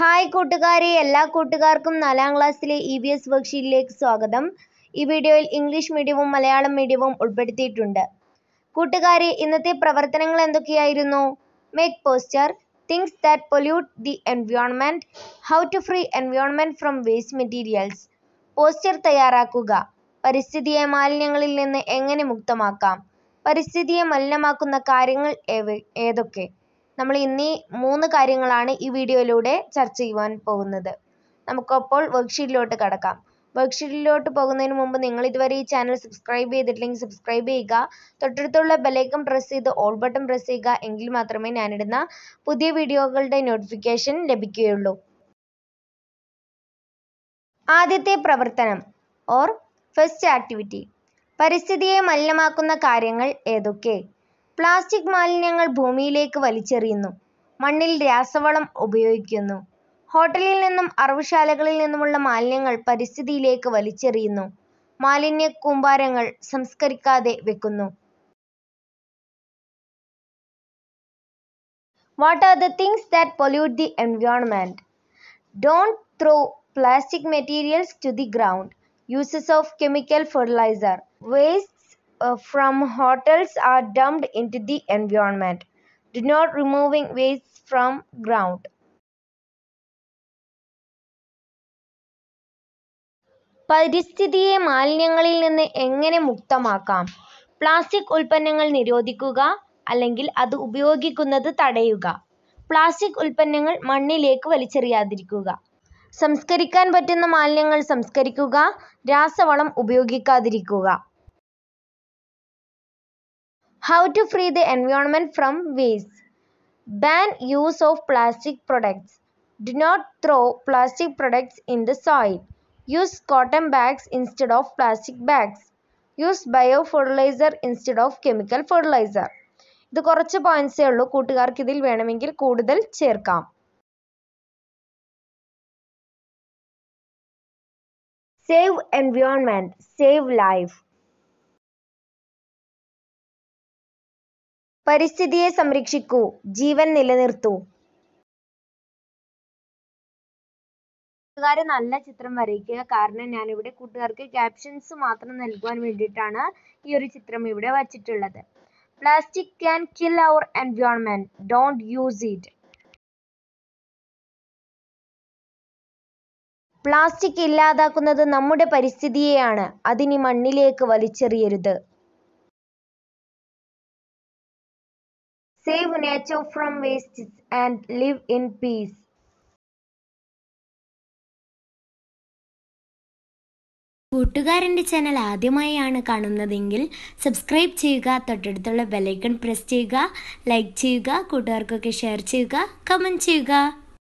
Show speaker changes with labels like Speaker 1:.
Speaker 1: Hi കൂട്ടുകാരെ എല്ലാ കൂട്ടുകാർക്കും നാലാം ക്ലാസ്സിലെ ഇ വി എസ് വർക്ക്ഷീറ്റിലേക്ക് സ്വാഗതം ഈ വീഡിയോയിൽ ഇംഗ്ലീഷ് മീഡിയവും മലയാളം മീഡിയവും ഉൾപ്പെടുത്തിയിട്ടുണ്ട് കൂട്ടുകാരെ ഇന്നത്തെ പ്രവർത്തനങ്ങൾ എന്തൊക്കെയായിരുന്നു make poster things that pollute the environment how to free environment from waste materials poster തയ്യാറാക്കുക പരിസ്ഥിതിയെ മാലിന്യങ്ങളിൽ നിന്ന് എങ്ങനെ മുക്തമാക്കാം പരിസ്ഥിതിയെ മലിനമാക്കുന്ന കാര്യങ്ങൾ ഏതൊക്കെ നമ്മൾ ഇന്നീ മൂന്ന് കാര്യങ്ങളാണ് ഈ വീഡിയോയിലൂടെ ചർച്ച ചെയ്യുവാൻ പോകുന്നത് നമുക്കപ്പോൾ വർക്ക്ഷീറ്റിലോട്ട് കടക്കാം വർക്ക്ഷീറ്റിലോട്ട് പോകുന്നതിന് മുമ്പ് നിങ്ങൾ ഇതുവരെ ഈ ചാനൽ സബ്സ്ക്രൈബ് ചെയ്തിട്ടില്ലെങ്കിൽ സബ്സ്ക്രൈബ് ചെയ്യുക തൊട്ടടുത്തുള്ള ബെലൈക്കൺ പ്രസ് ചെയ്ത് ഓൾ ബട്ടൺ പ്രസ് ചെയ്യുക എങ്കിൽ മാത്രമേ ഞാനിടുന്ന പുതിയ വീഡിയോകളുടെ നോട്ടിഫിക്കേഷൻ ലഭിക്കുകയുള്ളൂ ആദ്യത്തെ പ്രവർത്തനം ഓർ ഫസ്റ്റ് ആക്ടിവിറ്റി പരിസ്ഥിതിയെ മലിനമാക്കുന്ന കാര്യങ്ങൾ ഏതൊക്കെ പ്ലാസ്റ്റിക് മാലിന്യങ്ങൾ ഭൂമിയിലേക്ക് വലിച്ചെറിയുന്നു. മണ്ണിൽ രാസവളം ഉപയോഗിക്കുന്നു. ഹോട്ടലിൽ നിന്നും അറവുശാലകളിൽ നിന്നുമുള്ള മാലിന്യങ്ങൾ പരിസ്ഥിതിയിലേക്ക് വലിച്ചെറിയുന്നു. മാലിന്യ കൂമ്പാരങ്ങൾ സംസ്കരിക്കാതെ വെക്കുന്നു. What are the things that pollute the environment? Don't throw plastic materials to the ground. Uses of chemical fertilizer. waste Uh, from hotels are dumped into the
Speaker 2: environment, do not removing waste from ground. പരിസ്ഥിതിയെ
Speaker 1: മാലിന്യങ്ങളിൽ നിന്ന് എങ്ങനെ മുക്തമാക്കാം plastic ഉൽപ്പന്നങ്ങൾ നിരോധിക്കുക അല്ലെങ്കിൽ അത് ഉപയോഗിക്കുന്നത് തടയുക plastic ഉൽപ്പന്നങ്ങൾ മണ്ണിലേക്ക് വലിച്ചെറിയാതിരിക്കുക സംസ്കരിക്കാൻ പറ്റുന്ന മാലിന്യങ്ങൾ സംസ്കരിക്കുക രാസവളം ഉപയോഗിക്കാതിരിക്കുക how to free the environment from waste ban use of plastic products do not throw plastic products in the soil use cotton bags instead of plastic bags use bio fertiliser instead of chemical fertiliser ഇത് കുറച്ച് പോയിന്റ്സേ ഉള്ളൂ കൂട്ടുകാർക്ക് ഇതിൽ വേണമെങ്കിൽ കൂടുതൽ ചേർക്കാം
Speaker 2: save environment save life പരിസ്ഥിതിയെ സംരക്ഷിക്കൂ ജീവൻ നിലനിർത്തൂ
Speaker 1: കൂട്ടുകാരെ നല്ല ചിത്രം വരയ്ക്കുക കാരണം ഞാനിവിടെ കൂട്ടുകാർക്ക് ക്യാപ്ഷൻസ് മാത്രം നൽകുവാൻ വേണ്ടിയിട്ടാണ് ഈ ഒരു ചിത്രം ഇവിടെ വച്ചിട്ടുള്ളത് plastic can
Speaker 2: kill our environment don't use it plastic ഇല്ലാതാക്കുന്നത് നമ്മുടെ പരിസ്ഥിതിയെയാണ്
Speaker 1: അതിനി മണ്ണിലേക്ക് വലിച്ചെറിയരുത്
Speaker 2: Save nature from waste and live in peace. കൂട്ടുകാരൻ്റെ ചാനൽ ആദ്യമായാണ് കാണുന്നതെങ്കിൽ സബ്സ്ക്രൈബ് ചെയ്യുക തൊട്ടടുത്തുള്ള ബെലൈക്കൺ പ്രസ്
Speaker 1: ചെയ്യുക ലൈക്ക് ചെയ്യുക കൂട്ടുകാർക്കൊക്കെ ഷെയർ ചെയ്യുക കമൻറ്റ് ചെയ്യുക